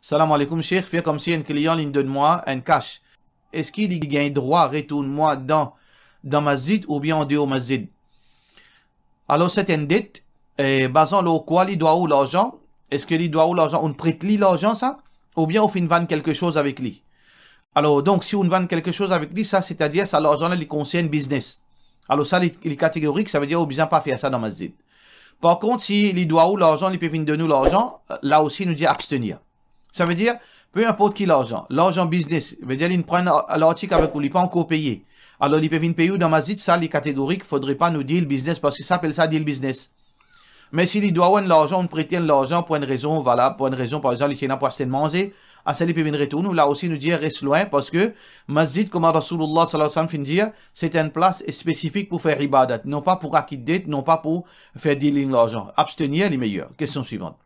Salam alaikum, cheikh. Fais comme si un client lui donne moi un cash. Est-ce qu'il y a un droit retourne-moi dans, dans ma zid ou bien en dehors ma zid Alors, c'est une dette. Et eh, basant le quoi, il doit où l'argent Est-ce qu'il doit où l'argent On prête lui l'argent, ça Ou bien on fait une quelque chose avec lui Alors, donc, si on vend quelque chose avec lui, ça, c'est-à-dire, ça, l'argent, il concerne business. Alors, ça, il est catégorique, ça veut dire, on ne pas faire ça dans ma zid. Par contre, si il doit où l'argent, il peut venir de nous l'argent, là aussi, il nous dit abstenir. Ça veut dire, peu importe qui l'argent, l'argent business, veut dire, prend prennent l'article avec ou n'est pas encore payé. Alors, il peut venir payer ou dans ma zite, ça, les catégoriques, faudrait pas nous dire le business parce qu'il s'appelle ça deal business. Mais s'il doit avoir l'argent, on prétend l'argent pour une raison valable, pour une raison, par exemple, ils a pas assez de manger, à peut venir retourner, là aussi nous dire reste loin parce que masjid, comme Rasulullah sallallahu alayhi wa sallam dire, c'est une place spécifique pour faire ibadat, non pas pour acquitter, non pas pour faire dealing l'argent. Abstenir les meilleurs. Question suivante.